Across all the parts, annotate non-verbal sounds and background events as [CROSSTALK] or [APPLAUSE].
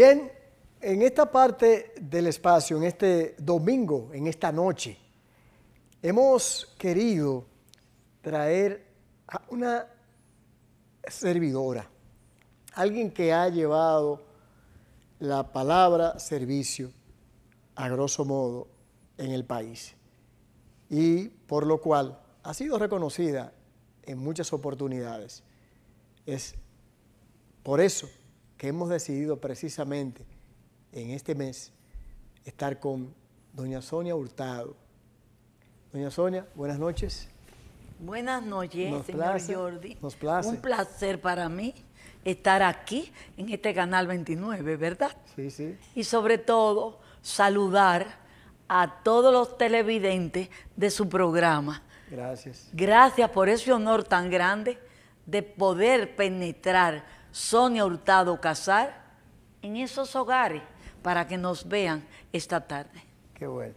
Bien, en esta parte del espacio, en este domingo, en esta noche, hemos querido traer a una servidora, alguien que ha llevado la palabra servicio a grosso modo en el país y por lo cual ha sido reconocida en muchas oportunidades. Es por eso que hemos decidido precisamente en este mes estar con doña Sonia Hurtado. Doña Sonia, buenas noches. Buenas noches, señor Jordi. Nos Un placer para mí estar aquí en este canal 29, ¿verdad? Sí, sí. Y sobre todo saludar a todos los televidentes de su programa. Gracias. Gracias por ese honor tan grande de poder penetrar Sonia Hurtado Casar en esos hogares para que nos vean esta tarde. Qué bueno.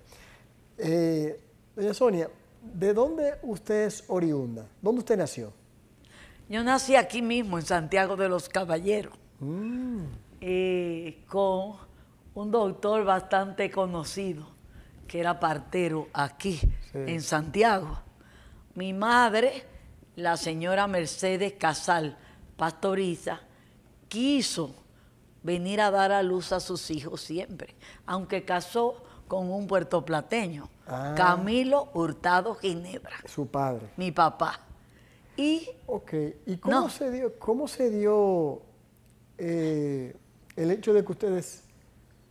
Eh, doña Sonia, ¿de dónde usted es oriunda? ¿Dónde usted nació? Yo nací aquí mismo, en Santiago de los Caballeros, mm. eh, con un doctor bastante conocido, que era partero aquí, en Santiago. Mi madre, la señora Mercedes Casal, pastoriza, quiso venir a dar a luz a sus hijos siempre, aunque casó con un puertoplateño, ah. Camilo Hurtado Ginebra. Su padre. Mi papá. Y, ok, ¿y cómo se dio, se dio eh, el hecho de que ustedes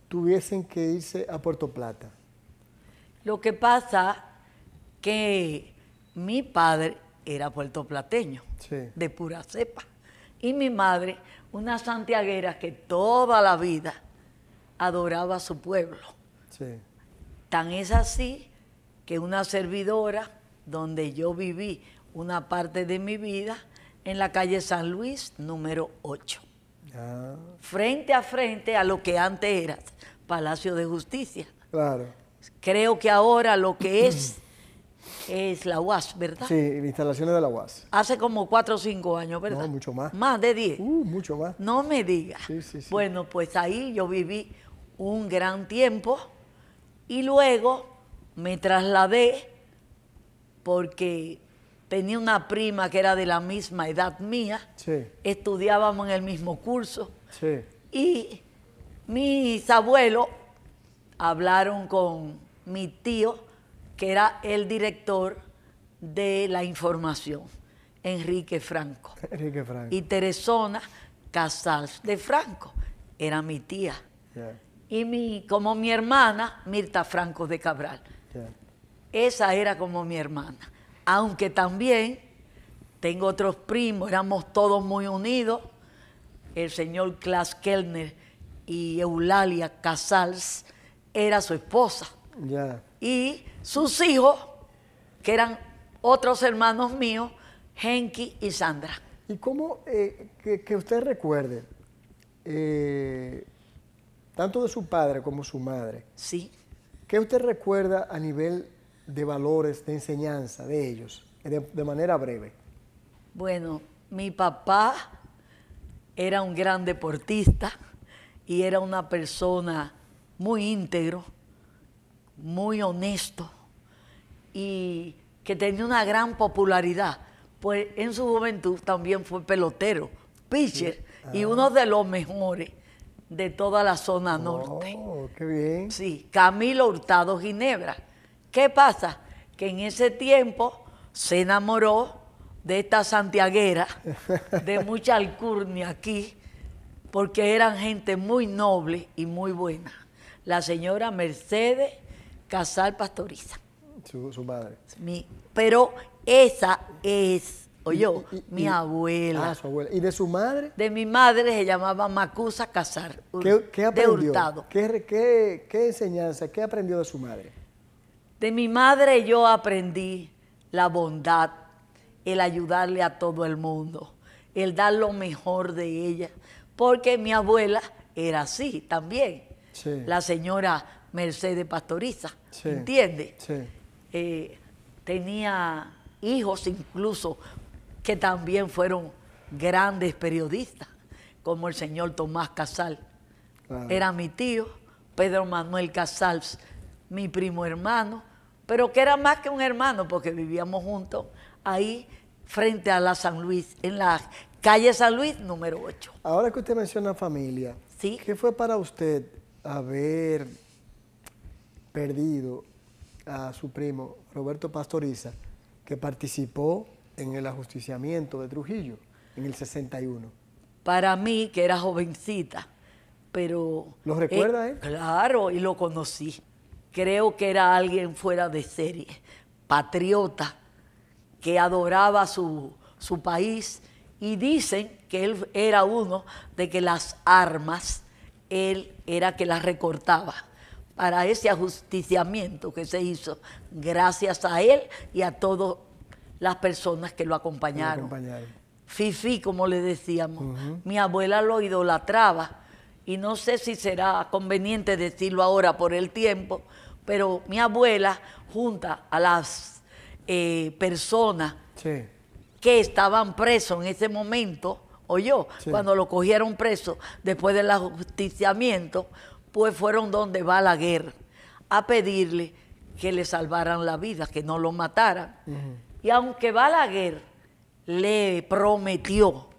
tuviesen que irse a Puerto Plata? Lo que pasa que mi padre era puertoplateño, de pura cepa y mi madre, una santiaguera que toda la vida adoraba a su pueblo. Tan es así que una servidora donde yo viví una parte de mi vida en la calle San Luis número 8. Frente a frente a lo que antes era Palacio de Justicia. Claro. Creo que ahora lo que es [CLEARS THROAT] Es la UAS, ¿verdad? Sí, instalaciones de la UAS. Hace como cuatro o cinco años, ¿verdad? No, mucho más. Más de diez. Uh, mucho más. No me digas. Bueno, pues ahí yo viví un gran tiempo y luego me trasladé porque tenía una prima que era de la misma edad mía. Sí. Estudiábamos en el mismo curso. Sí. Y mis abuelos hablaron con mi tío que era el director de la información, Enrique Franco. Enrique Franco. Y Teresona Casals de Franco, era mi tía. Y mi, como mi hermana, Mirta Franco de Cabral. Esa era como mi hermana. Aunque también tengo otros primos, éramos todos muy unidos. El señor Klaas Kellner y Eulalia Casals era su esposa y sus hijos, que eran otros hermanos míos, Henki y Sandra. ¿Y cómo eh, que, usted recuerde, eh, tanto de su padre como su madre? Sí. ¿Qué usted recuerda a nivel de valores, de enseñanza de ellos, de, de manera breve? Bueno, mi papá era un gran deportista y era una persona muy íntegro muy honesto y que tenía una gran popularidad. Pues en su juventud también fue pelotero, pitcher, y ah. uno de los mejores de toda la zona oh, norte. Oh, qué bien. Sí, Camilo Hurtado Ginebra. ¿Qué pasa? Que en ese tiempo se enamoró de esta santiaguera, de [LAUGHS] mucha alcurnia aquí, porque eran gente muy noble y muy buena. La señora Mercedes Casal Pastoriza. Su, madre. pero esa es, oye, mi abuela. Ah, su abuela. ¿Y de su madre? De mi madre se llamaba Macusa Casar. ¿Qué, aprendió? De ¿Qué, qué enseñanza, qué aprendió de su madre? De mi madre yo aprendí la bondad, el ayudarle a todo el mundo, el dar lo mejor de ella, porque mi abuela era así también. Sí. La señora Mercedes Pastoriza, ¿entiende? ¿entiendes? Sí. Eh, tenía hijos incluso que también fueron grandes periodistas, como el señor Tomás Casal. Era mi tío, Pedro Manuel Casals, mi primo hermano, pero que era más que un hermano porque vivíamos juntos ahí frente a la San Luis, en la calle San Luis número 8. Ahora que usted menciona familia, ¿qué fue para usted a ver perdido a su primo Roberto Pastoriza, que participó en el ajusticiamiento de Trujillo en el 61. Para mí, que era jovencita, pero... ¿Lo recuerda, eh, Claro, y lo conocí. Creo que era alguien fuera de serie, patriota, que adoraba su, su país y dicen que él era uno de que las armas, él era que las recortaba para ese ajusticiamiento que se hizo, gracias a él y a todas las personas que lo acompañaron. Lo como le decíamos, mi abuela lo idolatraba y no sé si será conveniente decirlo ahora por el tiempo, pero mi abuela junta a las eh, personas que estaban presos en ese momento, o yo, cuando lo cogieron preso después del ajusticiamiento, pues fueron donde Balaguer a pedirle que le salvaran la vida, que no lo mataran. Y aunque Balaguer le prometió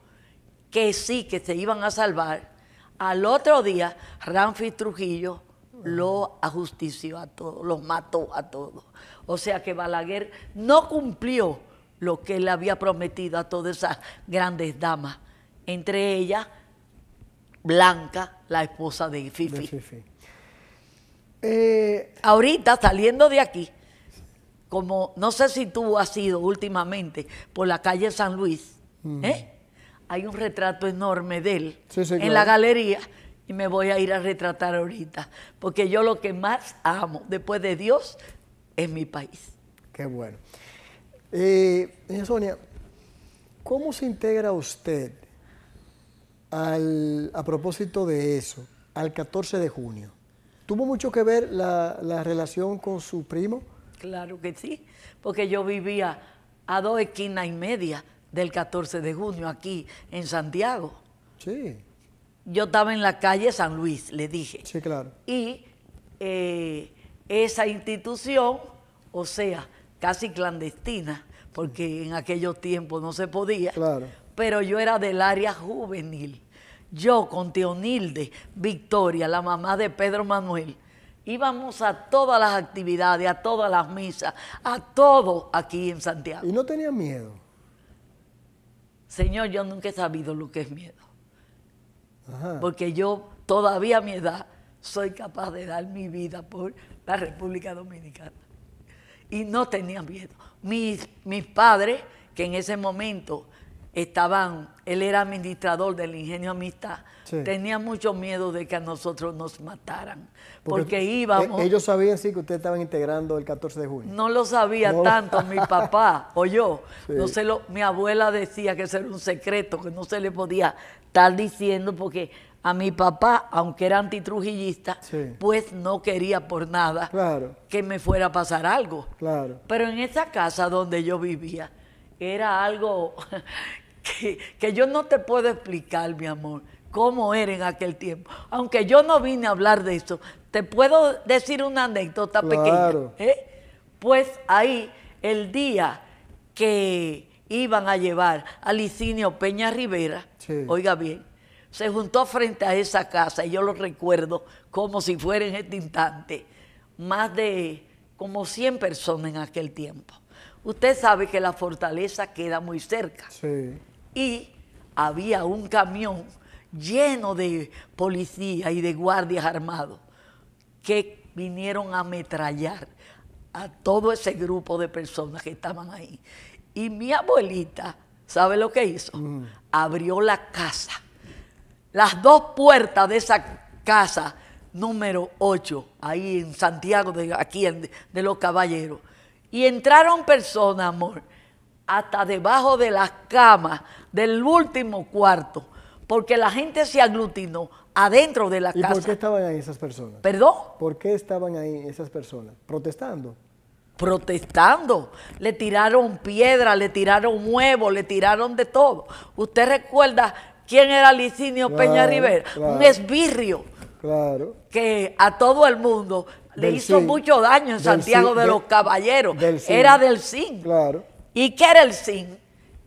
que sí, que se iban a salvar, al otro día Ramfis Trujillo lo ajustició a todos, lo mató a todos. O sea que Balaguer no cumplió lo que le había prometido a todas esas grandes damas, entre ellas Blanca, la esposa de Fifi. Eh, ahorita, saliendo de aquí, como no sé si tú has ido últimamente por la calle San Luis, mm. ¿eh? hay un retrato enorme de él en la galería y me voy a ir a retratar ahorita, porque yo lo que más amo después de Dios es mi país. Qué bueno. Eh, Sonia, ¿cómo se integra usted a propósito de eso, al 14 de junio, ¿tuvo mucho que ver la, relación con su primo? Claro que sí, porque yo vivía a dos esquinas y media del 14 de junio aquí en Santiago. Sí. Yo estaba en la calle San Luis, le dije. Sí, claro. Y eh, esa institución, o sea, casi clandestina, porque en aquellos tiempos no se podía. Claro pero yo era del área juvenil. Yo con Teonilde Victoria, la mamá de Pedro Manuel, íbamos a todas las actividades, a todas las misas, a todo aquí en Santiago. ¿Y no tenía miedo? Señor, yo nunca he sabido lo que es miedo. Porque yo todavía a mi edad soy capaz de dar mi vida por la República Dominicana. Y no tenía miedo. Mis, mis padres, que en ese momento estaban, él era administrador del ingenio amistad, tenía mucho miedo de que a nosotros nos mataran, porque, e-, íbamos... ellos sabían, sí, que ustedes estaban integrando el 14 de junio. No lo sabía tanto mi [LAUGHS] papá o yo, no se lo, mi abuela decía que eso era un secreto, que no se le podía estar diciendo porque a mi papá, aunque era antitrujillista, pues no quería por nada que me fuera a pasar algo. Claro. Pero en esa casa donde yo vivía, era algo que, yo no te puedo explicar, mi amor, cómo era en aquel tiempo. Aunque yo no vine a hablar de eso, te puedo decir una anécdota pequeña. Claro. ¿eh? Pues ahí, el día que iban a llevar a Licinio Peña Rivera, oiga bien, se juntó frente a esa casa, y yo lo recuerdo como si fuera en este instante, más de como 100 personas en aquel tiempo. Usted sabe que la fortaleza queda muy cerca. Sí y había un camión lleno de policía y de guardias armados que vinieron a ametrallar a todo ese grupo de personas que estaban ahí. Y mi abuelita, ¿sabe lo que hizo? Mm. Abrió la casa. Las dos puertas de esa casa número 8, ahí en Santiago, de, aquí en, de los Caballeros. Y entraron personas, amor, hasta debajo de las camas del último cuarto, porque la gente se aglutinó adentro de la casa. ¿Y por qué estaban ahí esas personas? ¿Perdón? ¿Por qué estaban ahí esas personas? Protestando. Protestando. Le tiraron piedra, le tiraron huevos, le tiraron de todo. ¿Usted recuerda quién era Licinio Peña Rivera? Un esbirrio. Claro. Que a todo el mundo le hizo mucho daño en Santiago de, los Caballeros. era del CIN. Claro. ¿Y qué era el zinc?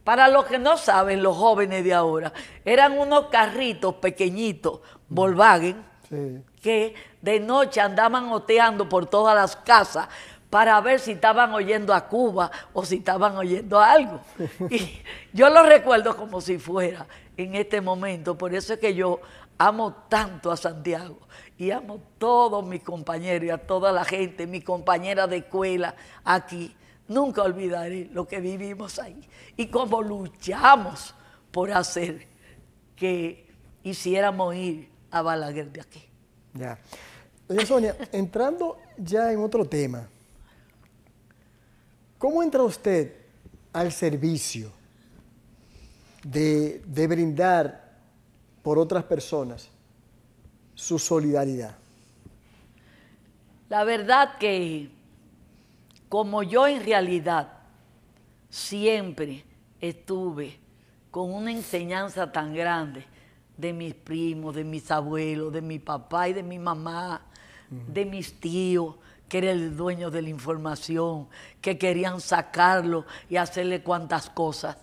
Para los que no saben, los jóvenes de ahora, eran unos carritos pequeñitos, Volkswagen, que de noche andaban oteando por todas las casas para ver si estaban oyendo a Cuba o si estaban oyendo a algo. [LAUGHS] Y yo lo recuerdo como si fuera en este momento, por eso es que yo amo tanto a Santiago y amo a todos mis compañeros y a toda la gente, mi compañera de escuela aquí, Nunca olvidaré lo que vivimos ahí y cómo luchamos por hacer que hiciéramos ir a Balaguer de aquí. Ya. Doña Sonia, entrando ya en otro tema, ¿cómo entra usted al servicio de, de brindar por otras personas su solidaridad? La verdad que como yo en realidad siempre estuve con una enseñanza tan grande de mis primos, de mis abuelos, de mi papá y de mi mamá, de mis tíos, que era el dueño de la información, que querían sacarlo y hacerle cuantas cosas.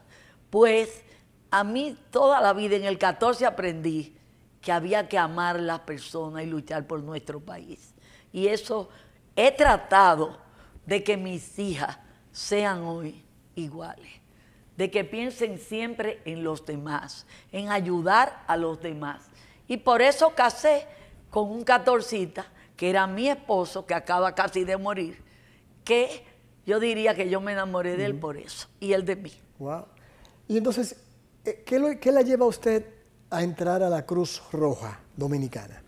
Pues a mí toda la vida, en el 14 aprendí que había que amar a las personas y luchar por nuestro país. Y eso he tratado de que mis hijas sean hoy iguales, de que piensen siempre en los demás, en ayudar a los demás. Y por eso casé con un catorcita, que era mi esposo, que acaba casi de morir, que yo diría que yo me enamoré de él por eso, y él de mí. Wow. Y entonces, eh, ¿qué, ¿qué la lleva a usted a entrar a la Cruz Roja Dominicana?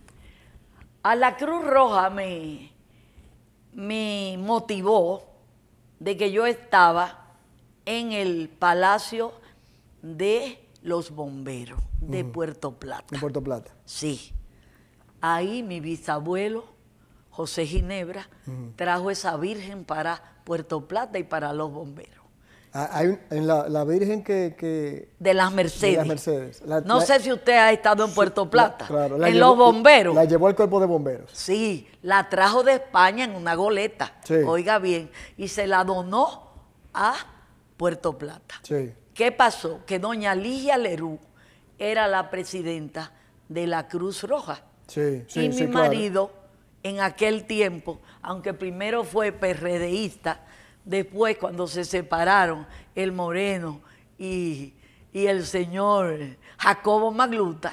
A la Cruz Roja me, me motivó de que yo estaba en el Palacio de los Bomberos de Puerto Plata. De Puerto Plata. Sí. Ahí mi bisabuelo, José Ginebra, trajo esa virgen para Puerto Plata y para los bomberos. Ah, en la, Virgen que, De las Mercedes. Mercedes. no sé si usted ha estado en Puerto Plata. en los bomberos. La llevó el cuerpo de bomberos. Sí, la trajo de España en una goleta. Oiga bien. Y se la donó a Puerto Plata. Sí. ¿Qué pasó? Que doña Ligia Lerú era la presidenta de la Cruz Roja. Sí, y mi marido, en aquel tiempo, aunque primero fue perredeísta, Después, cuando se separaron el Moreno y, el señor Jacobo Magluta,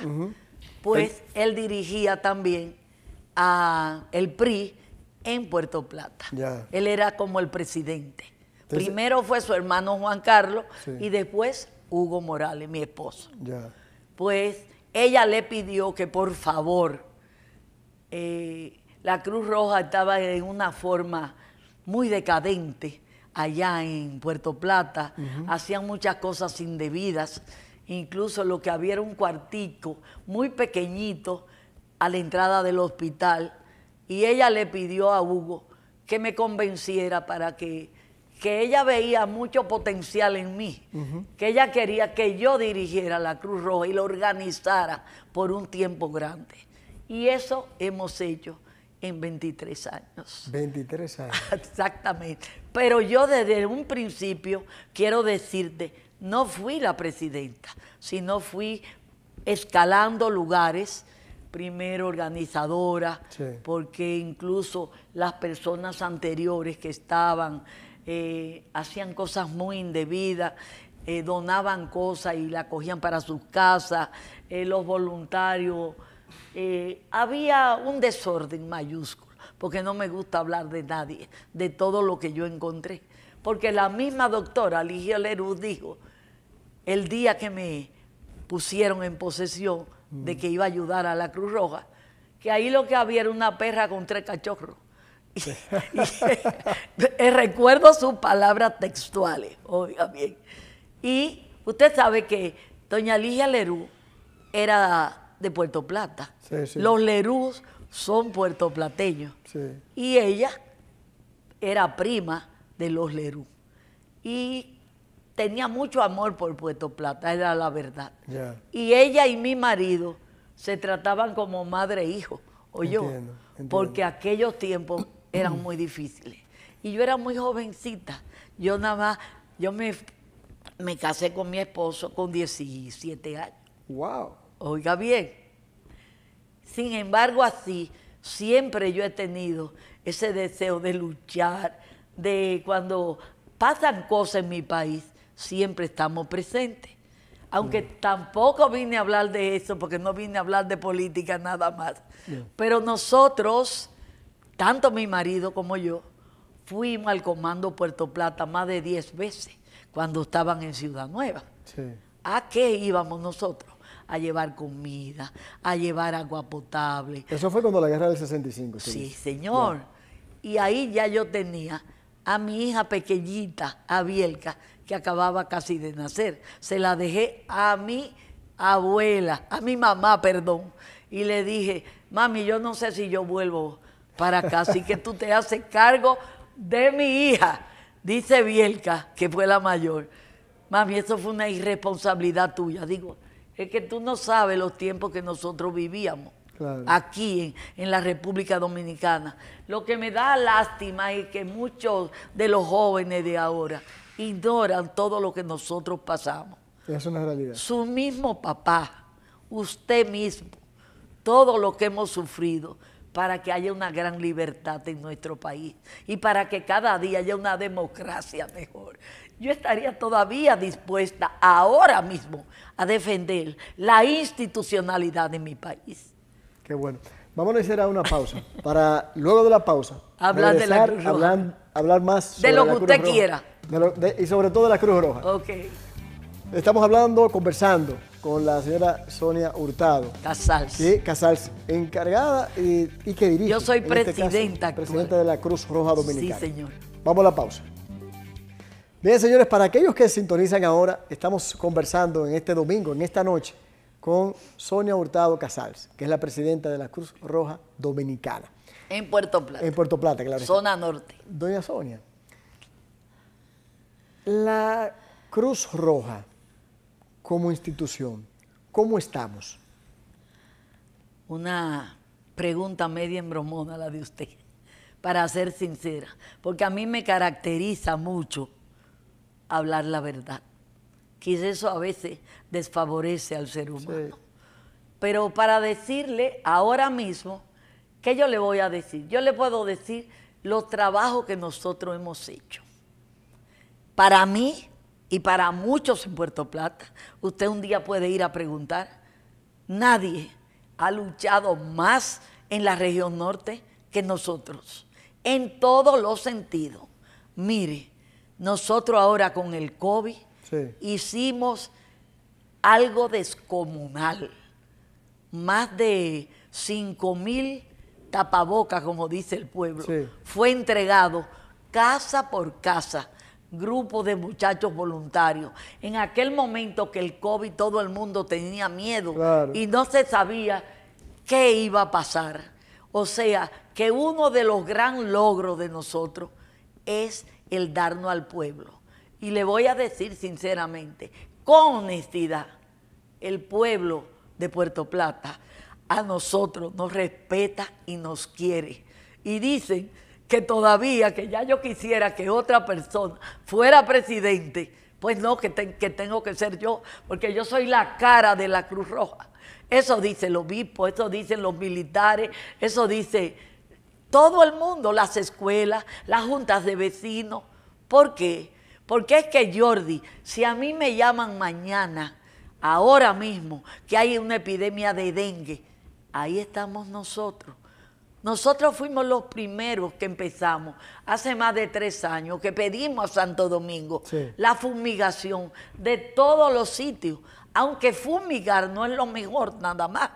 pues él dirigía también a el PRI en Puerto Plata. Él era como el presidente. Primero fue su hermano Juan Carlos y después Hugo Morales, mi esposo. Pues ella le pidió que por favor, eh, la Cruz Roja estaba en una forma muy decadente allá en Puerto Plata, hacían muchas cosas indebidas, incluso lo que había era un cuartico muy pequeñito a la entrada del hospital y ella le pidió a Hugo que me convenciera para que, ella veía mucho potencial en mí, que ella quería que yo dirigiera la Cruz Roja y la organizara por un tiempo grande. Y eso hemos hecho en 23 años. 23 años. [LAUGHS] Exactamente. Pero yo desde un principio quiero decirte, no fui la presidenta, sino fui escalando lugares, primero organizadora, porque incluso las personas anteriores que estaban eh, hacían cosas muy indebidas, eh, donaban cosas y la cogían para sus casas, eh, los voluntarios eh, había un desorden mayúsculo, porque no me gusta hablar de nadie, de todo lo que yo encontré. Porque la misma doctora Ligia Lerú dijo, el día que me pusieron en posesión mm. de que iba a ayudar a la Cruz Roja, que ahí lo que había era una perra con tres cachorros. [LAUGHS] Y, [LAUGHS] recuerdo sus palabras textuales, oiga bien. Y usted sabe que doña Ligia Lerú era de Puerto Plata. Los Lerús son puertoplateños. Y ella era prima de los Lerús Y tenía mucho amor por Puerto Plata, era la verdad. Y ella y mi marido se trataban como madre e hijo, o yo, porque aquellos tiempos eran muy difíciles. Y yo era muy jovencita. Yo nada más, yo me, me casé con mi esposo con 17 años. ¡Wow! Oiga bien. Sin embargo, así siempre yo he tenido ese deseo de luchar, de cuando pasan cosas en mi país, siempre estamos presentes. Aunque mm. tampoco vine a hablar de eso, porque no vine a hablar de política nada más. Pero nosotros, tanto mi marido como yo, fuimos al comando Puerto Plata más de 10 veces cuando estaban en Ciudad Nueva. ¿A qué íbamos nosotros? a llevar comida, a llevar agua potable. Eso fue cuando la guerra del 65. Sí, sí señor. Y ahí ya yo tenía a mi hija pequeñita, a Bielka, que acababa casi de nacer. Se la dejé a mi abuela, a mi mamá, perdón. Y le dije, mami, yo no sé si yo vuelvo para acá, así que tú te haces cargo de mi hija. Dice Bielka, que fue la mayor, mami, eso fue una irresponsabilidad tuya. Digo, es que tú no sabes los tiempos que nosotros vivíamos. aquí en, la República Dominicana. Lo que me da lástima es que muchos de los jóvenes de ahora ignoran todo lo que nosotros pasamos. Es una realidad. Su mismo papá, usted mismo, todo lo que hemos sufrido para que haya una gran libertad en nuestro país y para que cada día haya una democracia mejor yo estaría todavía dispuesta ahora mismo a defender la institucionalidad de mi país. Qué bueno. Vamos a hacer una pausa para luego de la pausa hablar de la Cruz Roja. Hablar, hablar más sobre de lo que usted quiera y sobre todo de la Cruz Roja. Ok. Estamos hablando, conversando con la señora Sonia Hurtado. Casals. Sí, Casals, encargada y, que dirige. Yo soy este presidenta. presidenta de la Cruz Roja Dominicana. Sí, señor. Vamos a la pausa. Bien, señores, para aquellos que sintonizan ahora, estamos conversando en este domingo, en esta noche, con Sonia Hurtado Casals, que es la presidenta de la Cruz Roja Dominicana. En Puerto Plata. En Puerto Plata, claro. Zona norte. Doña Sonia, la Cruz Roja como institución, ¿cómo estamos? Una pregunta media embromona la de usted, [LAUGHS] para ser sincera, porque a mí me caracteriza mucho hablar la verdad. que eso a veces desfavorece al ser humano. Pero para decirle ahora mismo, ¿qué yo le voy a decir? Yo le puedo decir los trabajos que nosotros hemos hecho. Para mí y para muchos en Puerto Plata, usted un día puede ir a preguntar, nadie ha luchado más en la región norte que nosotros, en todos los sentidos. Mire, nosotros ahora con el COVID hicimos algo descomunal. Más de 5 mil tapabocas, como dice el pueblo, fue entregado casa por casa, grupo de muchachos voluntarios. En aquel momento que el COVID todo el mundo tenía miedo y no se sabía qué iba a pasar. O sea, que uno de los gran logros de nosotros es el darnos al pueblo. Y le voy a decir sinceramente, con honestidad, el pueblo de Puerto Plata a nosotros nos respeta y nos quiere. Y dicen que todavía, que ya yo quisiera que otra persona fuera presidente, pues no, que, tengo que ser yo, porque yo soy la cara de la Cruz Roja. Eso dice el obispo, eso dicen los militares, eso dice todo el mundo, las escuelas, las juntas de vecinos. ¿Por qué? Porque es que Jordi, si a mí me llaman mañana, ahora mismo, que hay una epidemia de dengue, ahí estamos nosotros. Nosotros fuimos los primeros que empezamos hace más de tres años que pedimos a Santo Domingo la fumigación de todos los sitios, aunque fumigar no es lo mejor nada más,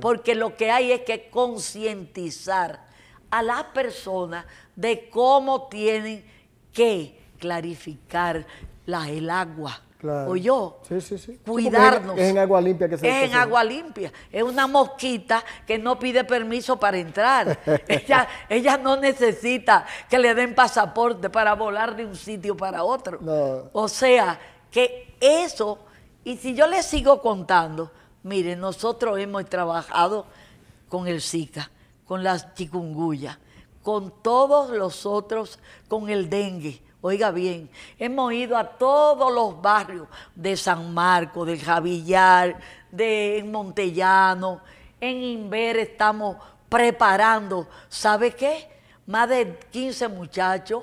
porque lo que hay es que concientizar a las personas de cómo tienen que clarificar la, el agua. O yo, sí, sí, sí. cuidarnos. Es en, agua limpia que se Es en agua limpia. Es una mosquita que no pide permiso para entrar. [LAUGHS] ella, ella no necesita que le den pasaporte para volar de un sitio para otro. O sea, que eso, y si yo le sigo contando, miren, nosotros hemos trabajado con el SICA con las chikunguyas, con todos los otros, con el dengue. Oiga bien, hemos ido a todos los barrios de San Marco, del Javillar, de Montellano, en Inver estamos preparando, ¿sabe qué? Más de 15 muchachos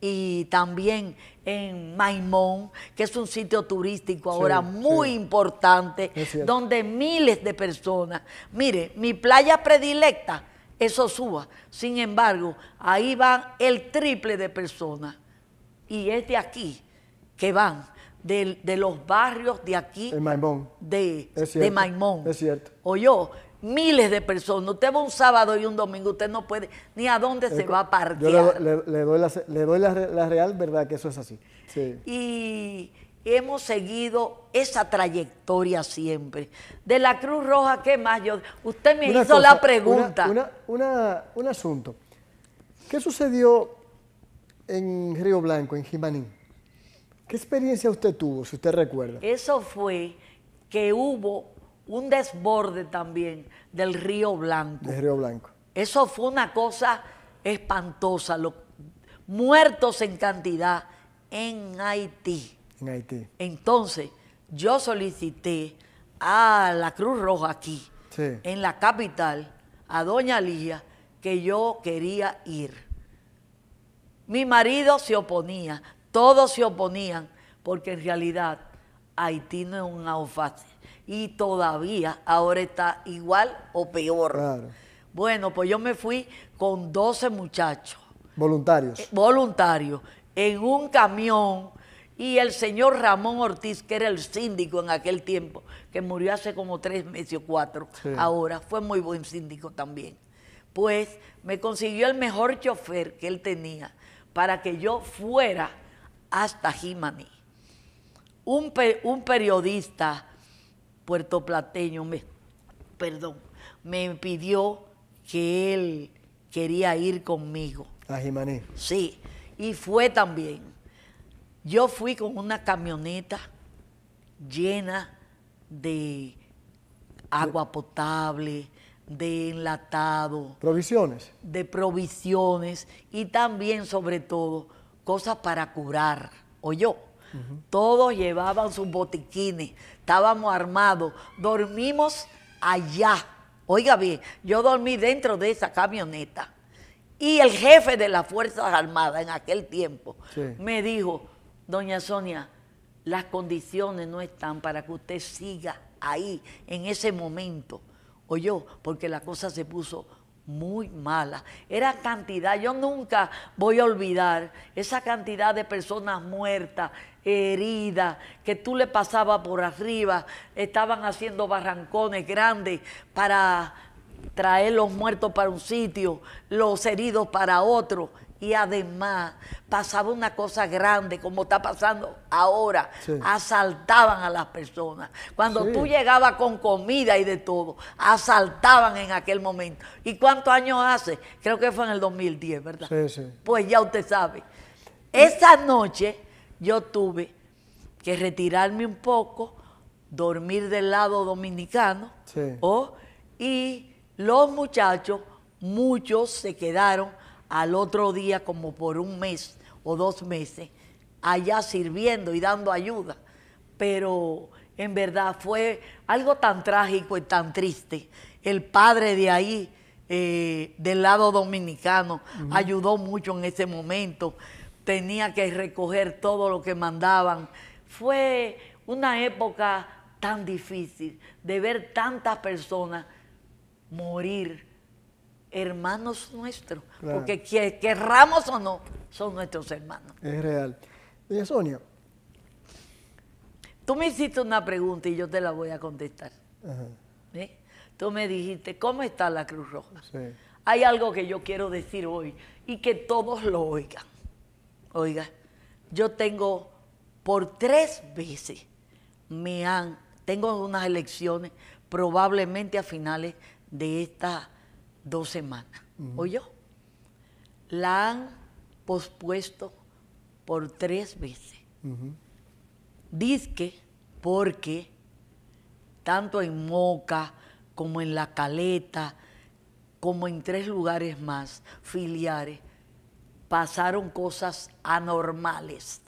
y también en Maimón, que es un sitio turístico ahora muy importante, donde miles de personas, mire, mi playa predilecta eso suba. Sin embargo, ahí van el triple de personas. Y es de aquí que van, de, los barrios de aquí. De Maimón. De, Maimón. Es cierto. O yo, miles de personas. Usted va un sábado y un domingo, usted no puede ni a dónde se va a partir. Yo le, doy, la, doy la, real verdad que eso es así. Sí. Y hemos seguido esa trayectoria siempre. De la Cruz Roja, ¿qué más? usted me hizo la pregunta. un asunto. ¿Qué sucedió en Río Blanco, en Jimaní? ¿Qué experiencia usted tuvo, si usted recuerda? Eso fue que hubo un desborde también del Río Blanco. Del Río Blanco. Eso fue una cosa espantosa, muertos en cantidad en Haití Haití. Entonces, yo solicité a la Cruz Roja aquí, en la capital, a Doña Lía, que yo quería ir. Mi marido se oponía, todos se oponían, porque en realidad Haití no es un naufragio. Y todavía ahora está igual o peor. Bueno, pues yo me fui con 12 muchachos. Voluntarios. Eh, voluntarios. En un camión y el señor Ramón Ortiz, que era el síndico en aquel tiempo, que murió hace como tres meses o cuatro, ahora fue muy buen síndico también, pues me consiguió el mejor chofer que él tenía para que yo fuera hasta Jimaní. Un, un periodista puertoplateño me, perdón, me pidió que él quería ir conmigo. A Jimaní. Sí, y fue también. Yo fui con una camioneta llena de agua potable, de enlatado. Provisiones. De provisiones y también, sobre todo, cosas para curar. O yo. Todos llevaban sus botiquines, estábamos armados, dormimos allá. Oiga bien, yo dormí dentro de esa camioneta. Y el jefe de las Fuerzas Armadas en aquel tiempo me dijo, doña Sonia, las condiciones no están para que usted siga ahí, en ese momento. yo, porque la cosa se puso muy mala. Era cantidad, yo nunca voy a olvidar esa cantidad de personas muertas, heridas, que tú le pasabas por arriba, estaban haciendo barrancones grandes para traer los muertos para un sitio, los heridos para otro. Y además pasaba una cosa grande como está pasando ahora. Asaltaban a las personas. Cuando tú llegabas con comida y de todo, asaltaban en aquel momento. ¿Y cuántos años hace? Creo que fue en el 2010, ¿verdad? Sí, sí. Pues ya usted sabe. Esa noche yo tuve que retirarme un poco, dormir del lado dominicano, ¿oh? y los muchachos, muchos se quedaron al otro día como por un mes o dos meses allá sirviendo y dando ayuda. Pero en verdad fue algo tan trágico y tan triste. El padre de ahí, eh, del lado dominicano, ayudó mucho en ese momento. Tenía que recoger todo lo que mandaban. Fue una época tan difícil de ver tantas personas morir hermanos nuestros, porque querramos o no, son nuestros hermanos. Es real. oye Sonia. Tú me hiciste una pregunta y yo te la voy a contestar. ¿Eh? Tú me dijiste, ¿cómo está la Cruz Roja? Hay algo que yo quiero decir hoy y que todos lo oigan. Oiga, yo tengo por tres veces, me han, tengo unas elecciones probablemente a finales de esta dos semanas. O yo La han pospuesto por tres veces. Dice que porque tanto en Moca como en La Caleta, como en tres lugares más, filiares, pasaron cosas anormales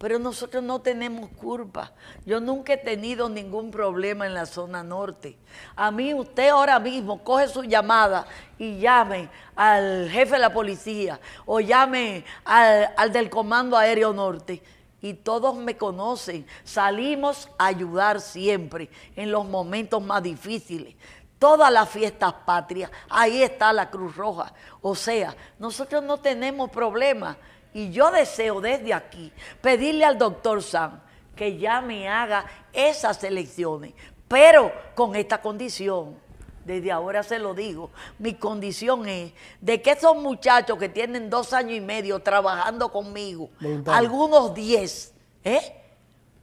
pero nosotros no tenemos culpa. Yo nunca he tenido ningún problema en la zona norte. A mí usted ahora mismo coge su llamada y llame al jefe de la policía o llame al, del Comando Aéreo Norte. Y todos me conocen. Salimos a ayudar siempre en los momentos más difíciles todas las fiestas patrias, ahí está la Cruz Roja. O sea, nosotros no tenemos problema. Y yo deseo desde aquí pedirle al doctor Sam que ya me haga esas elecciones, pero con esta condición. Desde ahora se lo digo, mi condición es de que esos muchachos que tienen dos años y medio trabajando conmigo, algunos diez, ¿eh?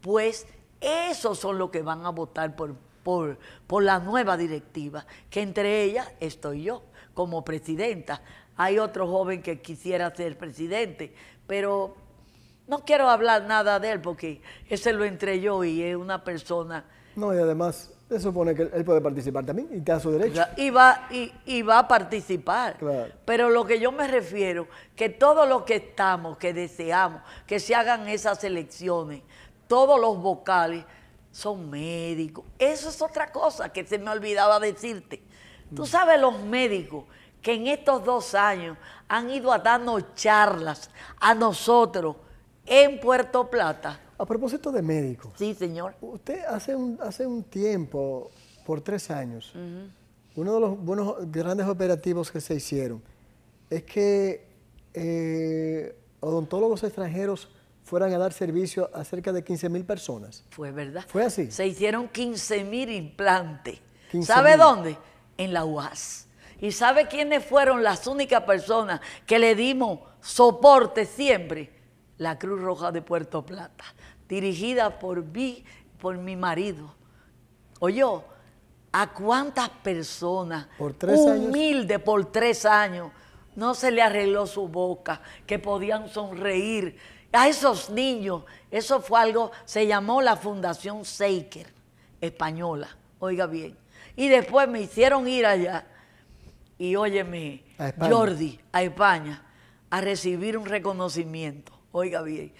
pues esos son los que van a votar por, por, por la nueva directiva, que entre ellas estoy yo como presidenta. Hay otro joven que quisiera ser presidente, pero no quiero hablar nada de él porque ese lo entre yo y es una persona. No, y además, eso supone que él puede participar también y está a su derecho. Y va, y, a participar. Claro. Pero lo que yo me refiero, que todos los que estamos, que deseamos que se hagan esas elecciones, todos los vocales son médicos. Eso es otra cosa que se me olvidaba decirte. Tú mm. sabes, los médicos que en estos dos años han ido a darnos charlas a nosotros en Puerto Plata. A propósito de médicos. Sí, señor. Usted hace un, hace un tiempo, por tres años, uno de los buenos, grandes operativos que se hicieron es que eh, odontólogos extranjeros fueran a dar servicio a cerca de 15 mil personas. Fue verdad. Fue así. Se hicieron 15 mil implantes. ¿Sabe dónde? En la UAS. ¿Y sabe quiénes fueron las únicas personas que le dimos soporte siempre? La Cruz Roja de Puerto Plata, dirigida por mí, por mi marido. Oye, ¿a cuántas personas por humilde por tres años no se le arregló su boca, que podían sonreír? A esos niños, eso fue algo, se llamó la Fundación Seiker Española, oiga bien. Y después me hicieron ir allá y óyeme, Jordi, a España, a recibir un reconocimiento. Oiga bien.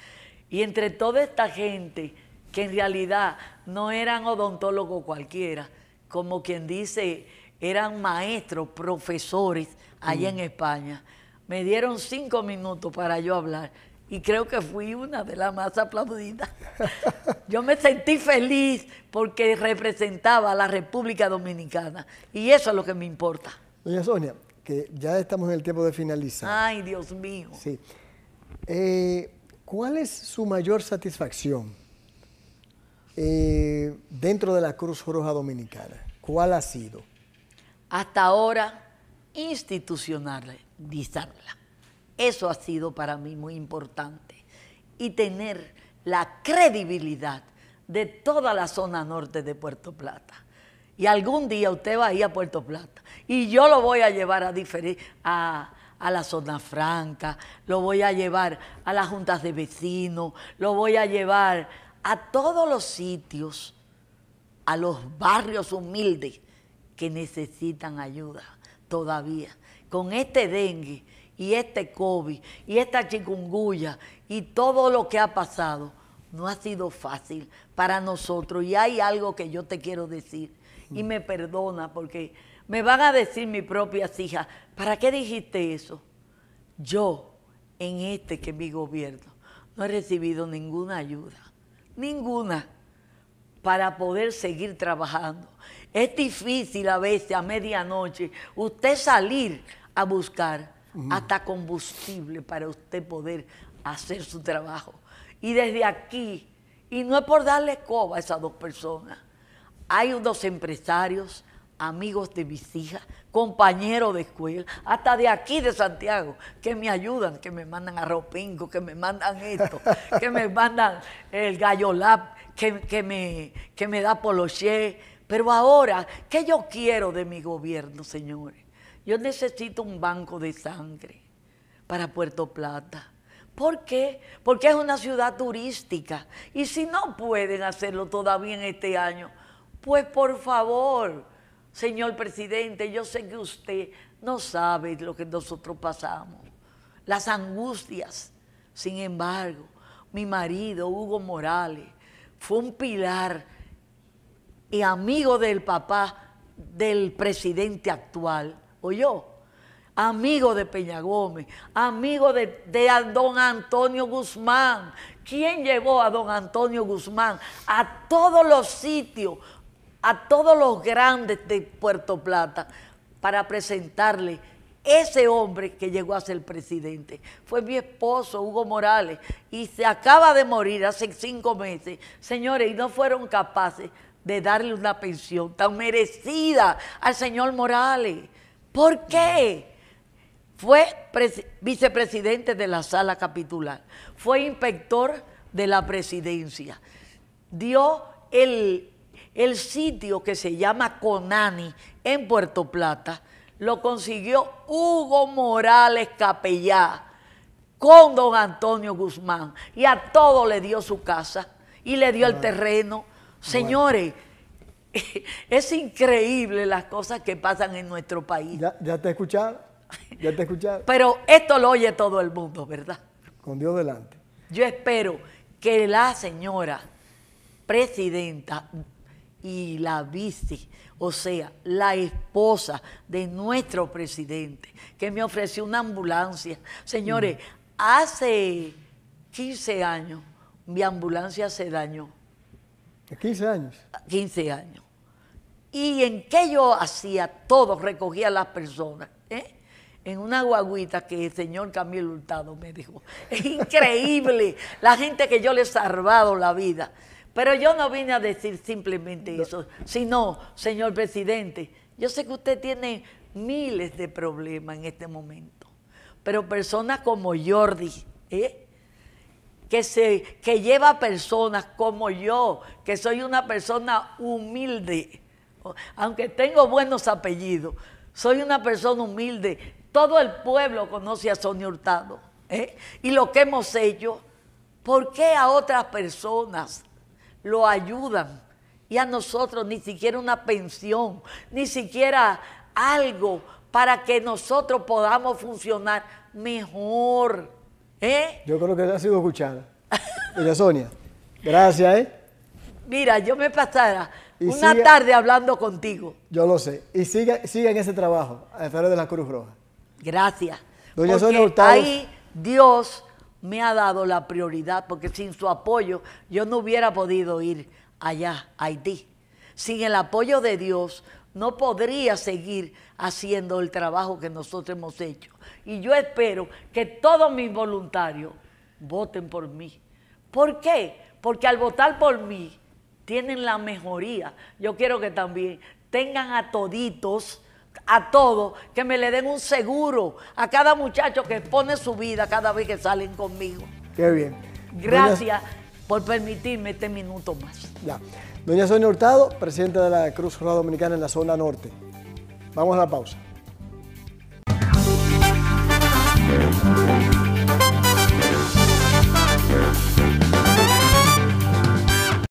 Y entre toda esta gente que en realidad no eran odontólogos cualquiera, como quien dice, eran maestros, profesores allá mm. en España. Me dieron cinco minutos para yo hablar y creo que fui una de las más aplaudidas. [LAUGHS] Yo me sentí feliz porque representaba a la República Dominicana y eso es lo que me importa. Doña Sonia, que ya estamos en el tiempo de finalizar. Ay, Dios mío. Sí. Eh, ¿Cuál es su mayor satisfacción eh, dentro de la Cruz Roja Dominicana? ¿Cuál ha sido? Hasta ahora, institucionalizarla. Eso ha sido para mí muy importante. Y tener la credibilidad de toda la zona norte de Puerto Plata. Y algún día usted va a ir a Puerto Plata. Y yo lo voy a llevar a a, la zona franca, lo voy a llevar a las juntas de vecinos, lo voy a llevar a todos los sitios, a los barrios humildes que necesitan ayuda todavía. Con este dengue y este COVID y esta chikungunya y todo lo que ha pasado, no ha sido fácil para nosotros. Y hay algo que yo te quiero decir y mm. me perdona porque me van a decir mis propias hijas, ¿para qué dijiste eso? Yo, en este que es mi gobierno, no he recibido ninguna ayuda, ninguna, para poder seguir trabajando. Es difícil a veces a medianoche usted salir a buscar hasta combustible para usted poder hacer su trabajo. Y desde aquí, y no es por darle escoba a esas dos personas, hay unos empresarios, amigos de mis hijas, compañeros de escuela, hasta de aquí de Santiago, que me ayudan, que me mandan a Ropingo, que me mandan esto, [LAUGHS] que me mandan el gallolab, que, me, que me da Poloche. Pero ahora, ¿qué yo quiero de mi gobierno, señores? Yo necesito un banco de sangre para Puerto Plata. ¿Por qué? Porque es una ciudad turística. Y si no pueden hacerlo todavía en este año, pues por favor, señor presidente, yo sé que usted no sabe lo que nosotros pasamos, las angustias. Sin embargo, mi marido, Hugo Morales, fue un pilar y amigo del papá del presidente actual, o yo amigo de Peña Gómez, amigo de, de don Antonio Guzmán. ¿Quién llevó a don Antonio Guzmán a todos los sitios a todos los grandes de Puerto Plata para presentarle ese hombre que llegó a ser presidente. Fue mi esposo, Hugo Morales, y se acaba de morir hace cinco meses. Señores, y no fueron capaces de darle una pensión tan merecida al señor Morales. ¿Por qué? Fue vicepresidente de la sala capitular, fue inspector de la presidencia, dio el, el sitio que se llama Conani en Puerto Plata, lo consiguió Hugo Morales Capellá con don Antonio Guzmán y a todo le dio su casa y le dio el ah, terreno. Señores, [LAUGHS] es increíble las cosas que pasan en nuestro país. Ya, ya te escuchado, ya te escuchado. [LAUGHS] Pero esto lo oye todo el mundo, ¿verdad? Con Dios delante. Yo espero que la señora presidenta y la viste, o sea, la esposa de nuestro presidente, que me ofreció una ambulancia. Señores, mm. hace 15 años mi ambulancia se dañó. ¿15 años? 15 años. ¿Y en qué yo hacía todo? Recogía a las personas. Eh? en una guaguita que el señor Camilo Hurtado me dijo. Es increíble la gente que yo le he salvado la vida. Pero yo no vine a decir simplemente eso, sino, señor presidente, yo sé que usted tiene miles de problemas en este momento, pero personas como Jordi, ¿eh? que, se, que lleva personas como yo, que soy una persona humilde, aunque tengo buenos apellidos, soy una persona humilde. Todo el pueblo conoce a Sonia Hurtado ¿eh? y lo que hemos hecho. ¿Por qué a otras personas lo ayudan. Y a nosotros ni siquiera una pensión, ni siquiera algo para que nosotros podamos funcionar mejor. ¿eh? Yo creo que ha sido escuchada. Doña Sonia, gracias. ¿eh? Mira, yo me pasara una tarde hablando contigo. Yo lo sé. Y siga, en ese trabajo, a de la Cruz Roja. Gracias. Doña Sonia Hurtado. Ahí Dios me ha dado la prioridad, porque sin su apoyo yo no hubiera podido ir allá, a Haití. Sin el apoyo de Dios no podría seguir haciendo el trabajo que nosotros hemos hecho. Y yo espero que todos mis voluntarios voten por mí. ¿Por qué? Porque al votar por mí tienen la mejoría. Yo quiero que también tengan a toditos a todos que me le den un seguro a cada muchacho que pone su vida cada vez que salen conmigo. Qué bien. Gracias por permitirme este minuto más. Ya. Doña Sonia Hurtado, presidenta de la Cruz Roja Dominicana en la zona norte. Vamos a la pausa.